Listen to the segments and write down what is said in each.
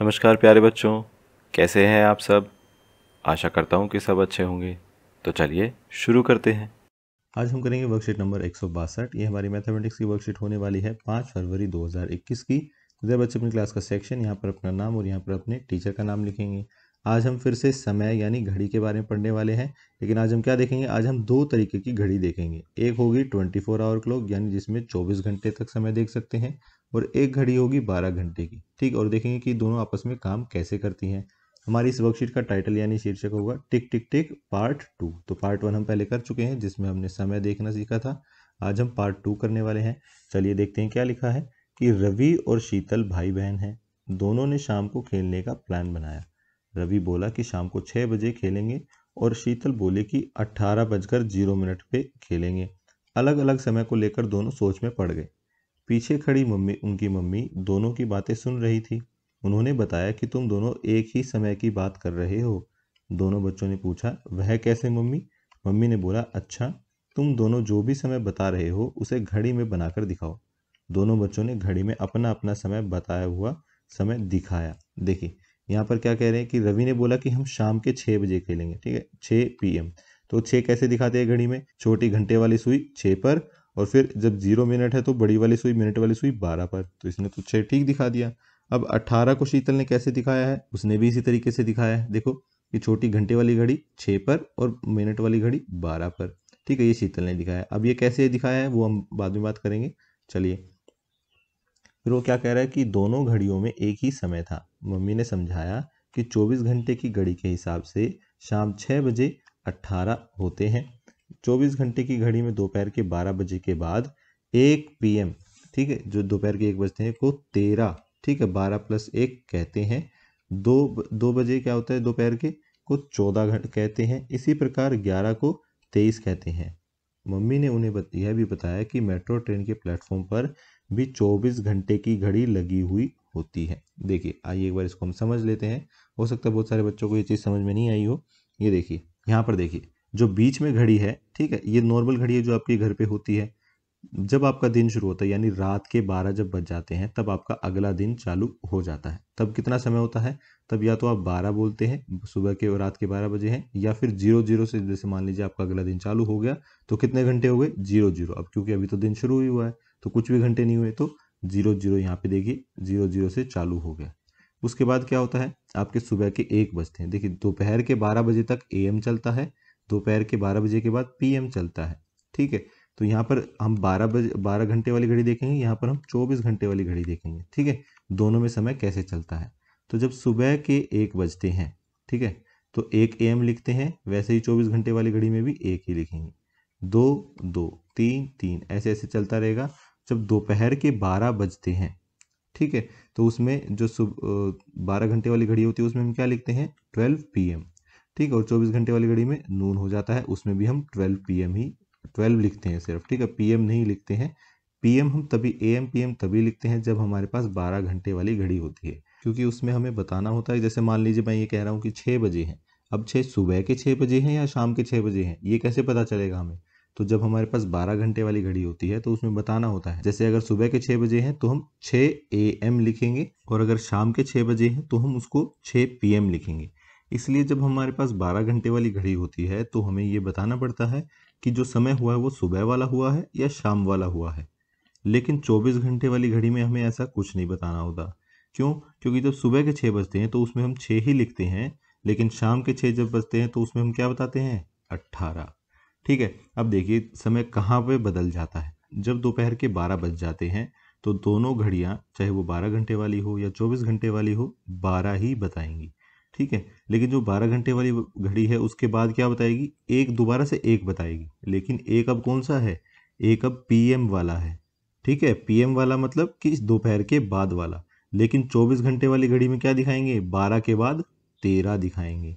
नमस्कार प्यारे बच्चों कैसे हैं आप सब आशा करता हूँ कि सब अच्छे होंगे तो चलिए शुरू करते हैं आज हम करेंगे वर्कशीट नंबर एक ये हमारी मैथमेटिक्स की वर्कशीट होने वाली है पाँच फरवरी 2021 की जब बच्चे अपनी क्लास का सेक्शन यहाँ पर अपना नाम और यहाँ पर अपने टीचर का नाम लिखेंगे आज हम फिर से समय यानी घड़ी के बारे में पढ़ने वाले हैं लेकिन आज हम क्या देखेंगे आज हम दो तरीके की घड़ी देखेंगे एक होगी 24 फोर आवर क्लॉक यानी जिसमें 24 घंटे तक समय देख सकते हैं और एक घड़ी होगी बारह घंटे की ठीक और देखेंगे कि दोनों आपस में काम कैसे करती हैं हमारी इस वर्कशीट का टाइटल यानी शीर्षक होगा tick tick tick part two तो पार्ट वन हम पहले कर चुके हैं जिसमें हमने समय देखना सीखा था आज हम पार्ट टू करने वाले हैं चलिए देखते हैं क्या लिखा है कि रवि और शीतल भाई बहन हैं दोनों ने शाम को खेलने का प्लान बनाया रवि बोला कि शाम को छः बजे खेलेंगे और शीतल बोले कि अट्ठारह बजकर जीरो मिनट पे खेलेंगे अलग अलग समय को लेकर दोनों सोच में पड़ गए पीछे खड़ी मम्मी उनकी मम्मी दोनों की बातें सुन रही थी उन्होंने बताया कि तुम दोनों एक ही समय की बात कर रहे हो दोनों बच्चों ने पूछा वह कैसे मम्मी मम्मी ने बोला अच्छा तुम दोनों जो भी समय बता रहे हो उसे घड़ी में बनाकर दिखाओ दोनों बच्चों ने घड़ी में अपना अपना समय बताया हुआ समय दिखाया देखिए यहाँ पर क्या कह रहे हैं कि रवि ने बोला कि हम शाम के छः बजे खेलेंगे ठीक है छः पीएम तो छः कैसे दिखाते हैं घड़ी में छोटी घंटे वाली सुई छः पर और फिर जब जीरो मिनट है तो बड़ी वाली सुई मिनट वाली सुई बारह पर तो इसने तो छः ठीक दिखा दिया अब अट्ठारह को शीतल ने कैसे दिखाया है उसने भी इसी तरीके से दिखाया है देखो ये छोटी घंटे वाली घड़ी छः पर और मिनट वाली घड़ी बारह पर ठीक है ये शीतल ने दिखाया अब ये कैसे दिखाया है वो हम बाद में बात करेंगे चलिए फिर वो क्या कह रहा है कि दोनों घड़ियों में एक ही समय था मम्मी ने समझाया कि 24 घंटे की घड़ी के हिसाब से शाम 6 बजे 18 होते हैं चौबीस घंटे की घड़ी में दोपहर के बारह बजे के बाद एक पीएम ठीक है जो दोपहर के एक बजते हैं को तेरह ठीक है बारह प्लस एक कहते हैं दो दो बजे क्या होता है दोपहर के को चौदह घंटे कहते हैं इसी प्रकार ग्यारह को तेईस कहते हैं मम्मी ने उन्हें बत, यह भी बताया कि मेट्रो ट्रेन के प्लेटफॉर्म पर भी चौबीस घंटे की घड़ी लगी हुई होती है देखिए आइए एक बार इसको हम समझ लेते हैं हो सकता है बहुत सारे बच्चों को ये चीज़ समझ में नहीं आई हो ये देखिए यहाँ पर देखिए जो बीच में घड़ी है ठीक है ये नॉर्मल घड़ी है जो आपके घर पे होती है जब आपका दिन शुरू होता है यानी रात के बारह जब बज जाते हैं तब आपका अगला दिन चालू हो जाता है तब कितना समय होता है तब या तो आप बारह बोलते हैं सुबह के और रात के बारह बजे हैं या फिर जीरो जीरो से जैसे मान लीजिए आपका अगला दिन चालू हो गया तो कितने घंटे हो गए जीरो जीरो अब क्योंकि अभी तो दिन शुरू ही हुआ है तो कुछ भी घंटे नहीं हुए तो जीरो जीरो यहाँ पे देखिए जीरो जीरो से चालू हो गया उसके बाद क्या होता है आपके सुबह के एक बजते हैं देखिए दोपहर के बारह बजे तक ए चलता है दोपहर के बारह बजे के बाद पी चलता है ठीक है तो यहाँ पर हम बारह बजे बारह घंटे वाली घड़ी देखेंगे यहाँ पर हम चौबीस घंटे वाली घड़ी देखेंगे ठीक है दोनों में समय कैसे चलता है तो जब सुबह के एक बजते हैं ठीक है तो एक एम लिखते हैं वैसे ही चौबीस घंटे वाली घड़ी में भी एक ही लिखेंगे दो दो तीन तीन ऐसे ऐसे चलता रहेगा जब दोपहर के बारह बजते हैं ठीक है तो उसमें जो सुबह बारह घंटे वाली घड़ी होती है उसमें हम क्या लिखते हैं ट्वेल्व पी एम ठीक है और चौबीस घंटे वाली घड़ी में नून हो जाता है उसमें भी हम ट्वेल्व पी ही ट्वेल्व लिखते हैं सिर्फ ठीक है पी नहीं लिखते हैं पी हम तभी ए एम तभी लिखते हैं जब हमारे पास बारह घंटे वाली घड़ी होती है क्योंकि उसमें हमें बताना होता है जैसे मान लीजिए मैं ये कह रहा हूँ कि छः बजे हैं अब छः सुबह के छः बजे हैं या शाम के छः बजे हैं ये कैसे पता चलेगा हमें तो जब हमारे पास 12 घंटे वाली घड़ी होती है तो उसमें बताना होता है जैसे अगर सुबह के छः बजे हैं तो हम 6 ए एम लिखेंगे और अगर शाम के छः बजे हैं तो हम उसको 6 पी एम लिखेंगे इसलिए जब हमारे पास 12 घंटे वाली घड़ी होती है तो हमें ये बताना पड़ता है कि जो समय हुआ है वो सुबह वाला हुआ है या शाम वाला हुआ है लेकिन 24 घंटे वाली घड़ी में हमें ऐसा कुछ नहीं बताना होता क्यों क्योंकि जब सुबह के छः बजते हैं तो उसमें हम छः ही लिखते हैं लेकिन शाम के छः जब बजते हैं तो उसमें हम क्या बताते हैं अट्ठारह ठीक है अब देखिए समय कहाँ पर बदल जाता है जब दोपहर के बारह बज जाते हैं तो दोनों घड़ियाँ चाहे वो बारह घंटे वाली हो या चौबीस घंटे वाली हो बारह ही बताएंगी ठीक है लेकिन जो बारह घंटे वाली घड़ी है उसके बाद क्या बताएगी एक दोबारा से एक बताएगी लेकिन एक अब कौन सा है एक अब पीएम वाला है ठीक है पीएम वाला मतलब कि दोपहर के बाद वाला लेकिन 24 घंटे वाली घड़ी में क्या दिखाएंगे 12 के बाद 13 दिखाएंगे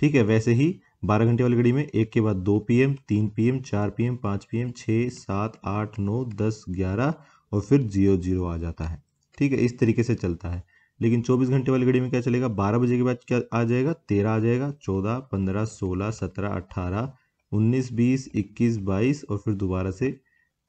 ठीक है वैसे ही 12 घंटे वाली घड़ी में एक के बाद दो पी एम तीन पी एम चार पी एम पाँच पी एम छः सात आठ नौ दस ग्यारह और फिर जीरो जीरो आ जाता है ठीक है इस तरीके से चलता है लेकिन 24 घंटे वाली घड़ी में क्या चलेगा 12 बजे के बाद क्या आ जाएगा 13 आ जाएगा 14, 15, 16, 17, 18, 19, 20, 21, 22 और फिर दोबारा से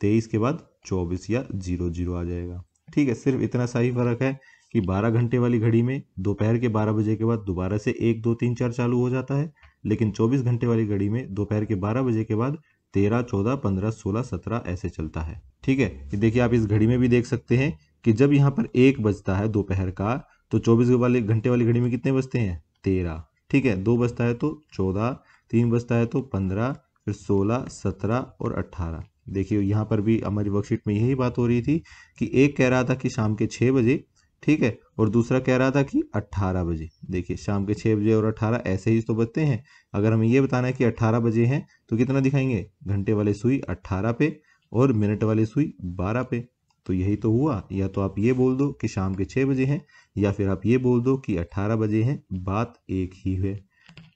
23 के बाद 24 या जीरो जीरो आ जाएगा ठीक है सिर्फ इतना सा ही फर्क है कि 12 घंटे वाली घड़ी में दोपहर के 12 बजे के बाद दोबारा से एक दो तीन चार चालू हो जाता है लेकिन चौबीस घंटे वाली घड़ी में दोपहर के बारह बजे के बाद तेरह चौदह पंद्रह सोलह सत्रह ऐसे चलता है ठीक है देखिए आप इस घड़ी में भी देख सकते हैं कि जब यहाँ पर एक बजता है दोपहर का तो चौबीस वाले घंटे वाली घड़ी में कितने बजते हैं तेरह ठीक है दो बजता है तो चौदह तीन बजता है तो पंद्रह फिर सोलह सत्रह और अट्ठारह देखिए यहाँ पर भी हमारी वर्कशीट में यही बात हो रही थी कि एक कह रहा था कि शाम के छः बजे ठीक है और दूसरा कह रहा था कि 18 बजे देखिए शाम के 6 बजे और 18 ऐसे ही तो बजते हैं अगर हमें ये बताना है कि 18 बजे हैं तो कितना दिखाएंगे घंटे वाले सुई 18 पे और मिनट वाली सुई 12 पे तो यही तो हुआ या तो आप ये बोल दो कि शाम के छः बजे हैं या फिर आप ये बोल दो कि अट्ठारह बजे हैं बात एक ही है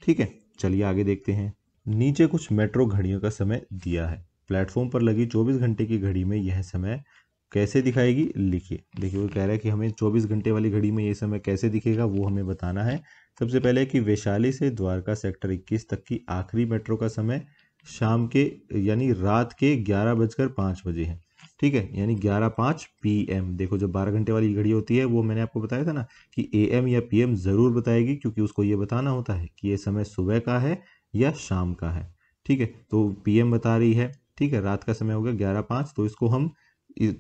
ठीक है चलिए आगे देखते हैं नीचे कुछ मेट्रो घड़ियों का समय दिया है प्लेटफॉर्म पर लगी चौबीस घंटे की घड़ी में यह समय कैसे दिखाएगी लिखिए देखिए वो कह रहा है कि हमें 24 घंटे वाली घड़ी में ये समय कैसे दिखेगा वो हमें बताना है सबसे पहले कि वैशाली से द्वारका सेक्टर 21 तक की आखिरी मेट्रो का समय शाम के यानी रात के ग्यारह बजकर पाँच बजे है ठीक है यानी ग्यारह पाँच पी एम देखो जब बारह घंटे वाली घड़ी होती है वो मैंने आपको बताया था ना कि ए एम या पी एम ज़रूर बताएगी क्योंकि उसको ये बताना होता है कि ये समय सुबह का है या शाम का है ठीक है तो पी एम बता रही है ठीक है रात का समय हो गया ग्यारह पाँच तो इसको हम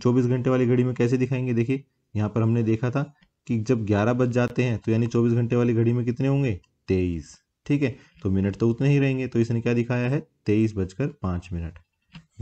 चौबीस घंटे वाली घड़ी में कैसे दिखाएंगे देखिए यहाँ पर हमने देखा था कि जब ग्यारह बज जाते हैं तो यानी चौबीस घंटे वाली घड़ी में कितने होंगे तेईस ठीक है तो मिनट तो उतने ही रहेंगे तो इसने क्या दिखाया है तेईस बजकर पाँच मिनट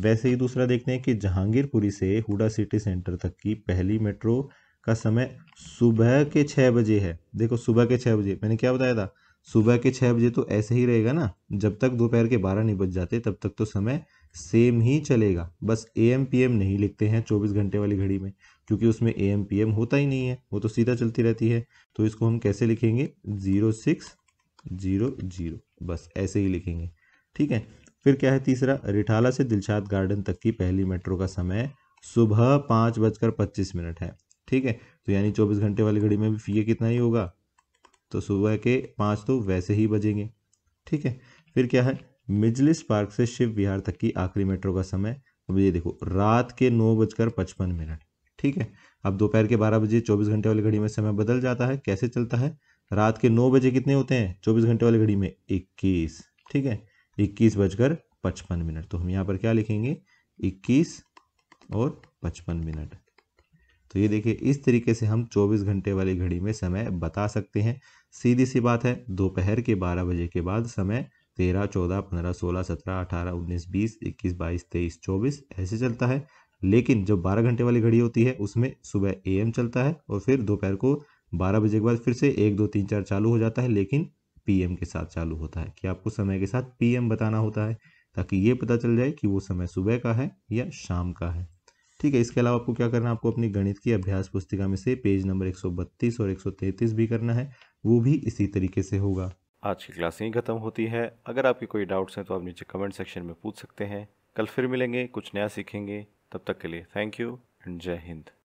वैसे ही दूसरा देखते हैं कि जहांगीरपुरी से हुडा सिटी सेंटर तक की पहली मेट्रो का समय सुबह के छः बजे है देखो सुबह के छः बजे मैंने क्या बताया था सुबह के छः बजे तो ऐसे ही रहेगा ना जब तक दोपहर के बारह नहीं बज जाते तब तक तो समय सेम ही चलेगा बस ए एम पी एम नहीं लिखते हैं चौबीस घंटे वाली घड़ी में क्योंकि उसमें ए एम पी एम होता ही नहीं है वो तो सीधा चलती रहती है तो इसको हम कैसे लिखेंगे ज़ीरो सिक्स ज़ीरो ज़ीरो बस ऐसे ही लिखेंगे ठीक है फिर क्या है तीसरा रिठाला से दिलशाद गार्डन तक की पहली मेट्रो का समय सुबह पाँच बजकर पच्चीस मिनट है ठीक है तो यानी चौबीस घंटे वाली घड़ी में भी ये कितना ही होगा तो सुबह के पाँच तो वैसे ही बजेंगे ठीक है फिर क्या है मिजलिस पार्क से शिव विहार तक की आखिरी मेट्रो का समय अब ये देखो रात के नौ बजकर पचपन मिनट ठीक है अब दोपहर के बारह बजे चौबीस घंटे वाली घड़ी में समय बदल जाता है कैसे चलता है रात के नौ बजे कितने होते हैं चौबीस घंटे वाली घड़ी में इक्कीस ठीक है इक्कीस बजकर पचपन मिनट तो हम यहाँ पर क्या लिखेंगे इक्कीस और पचपन मिनट तो ये देखिए इस तरीके से हम 24 घंटे वाली घड़ी में समय बता सकते हैं सीधी सी बात है दोपहर के 12 बजे के बाद समय 13, 14, 15, 16, 17, 18, 19, 20, 21, 22, 23, 24 ऐसे चलता है लेकिन जो 12 घंटे वाली घड़ी होती है उसमें सुबह एएम चलता है और फिर दोपहर को 12 बजे के बाद फिर से एक दो तीन चार चालू हो जाता है लेकिन पीएम के साथ चालू होता है कि आपको समय के साथ पीएम बताना होता है ताकि ये पता चल जाए कि वो समय सुबह का है या शाम का है ठीक है इसके अलावा आपको क्या करना है आपको अपनी गणित की अभ्यास पुस्तिका में से पेज नंबर 132 और 133 भी करना है वो भी इसी तरीके से होगा आज की क्लास यहीं ख़त्म होती है अगर आपके कोई डाउट्स हैं तो आप नीचे कमेंट सेक्शन में पूछ सकते हैं कल फिर मिलेंगे कुछ नया सीखेंगे तब तक के लिए थैंक यू एंड जय हिंद